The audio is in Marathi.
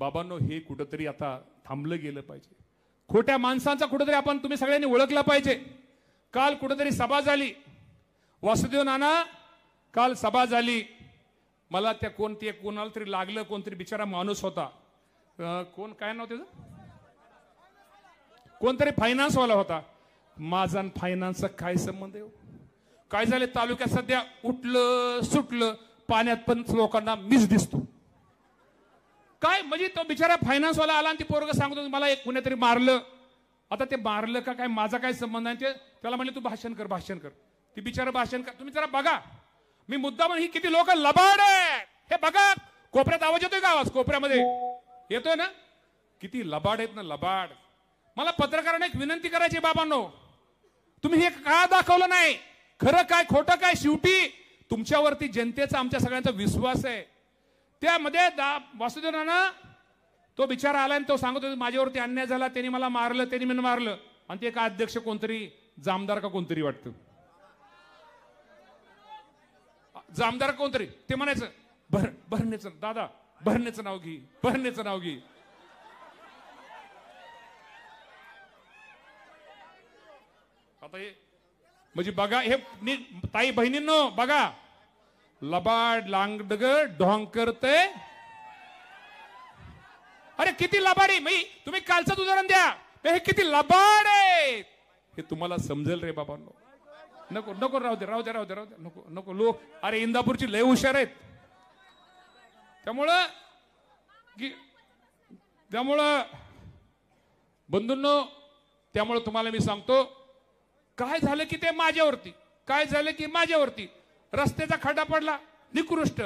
बाबांनो हे कुठंतरी आता थांबलं गेलं पाहिजे खोट्या माणसांचा कुठंतरी आपण तुम्ही सगळ्यांनी ओळखला पाहिजे काल कुठंतरी सभा झाली वासुदेव नाना काल सभा झाली मला त्या कोणती कोणाला तरी लागलं कोणतरी बिचारा माणूस होता कोण काय नव्हते कोणतरी कोणतरी फायनान्सवाला होता माझा फायनान्सचा काय संबंध आहे हो? काय झाले तालुक्यात सध्या उठलं सुटलं पाण्यात पण लोकांना मिस दिसतो काय म्हणजे तो बिचारा फायनान्सवाला आला आणि ती पोरग सांगतो मला एक कुणीतरी मारलं आता ते मारलं का काय माझा काय संबंध आहे ते त्याला म्हणले तू भाषण कर भाषण कर ती बिचारा भाषण कर तुम्ही जरा बघा मी मुद्दा म्हणून ही किती लोक लबाड आहे हे बघा कोपऱ्यात आवाज येतोय का आवाज कोपऱ्यामध्ये येतोय ना किती लबाड आहेत ना लबाड मला पत्रकारांना एक विनंती करायची बाबांनो तुम्ही हे का दाखवलं नाही खरं काय खोटं काय शेवटी तुमच्यावरती जनतेचा आमच्या सगळ्यांचा विश्वास आहे त्यामध्ये दा नाना तो बिचारा आला आणि तो सांगत होता माझ्यावरती अन्याय झाला त्यांनी मला मारलं त्यांनी मी मारलं आणि ते का अध्यक्ष कोणतरी जामदार का कोणतरी वाटत जामदार कोणतरी ते म्हणायचं भर भरणेचं दादा भरणेचं नाव घे भरणेचं नाव घे आता हे म्हणजे बघा हे ताई बहिणींनो बघा लबाड लांगडग ढोंकर ते अरे किती लबाड आहे मी तुम्ही कालचंच उदाहरण द्या हे किती लबाड आहे हे तुम्हाला समजेल रे बाबा नको नको राहू दे राहू दे राहू दे राहू दे नको नको लोक अरे इंदापूरची लय हुशार आहेत त्यामुळं की त्यामुळं बंधूंनो त्यामुळं तुम्हाला मी सांगतो काय झालं की ते माझ्यावरती काय झालं की माझ्यावरती रस्त्याचा खड्डा पडला निकृष्ट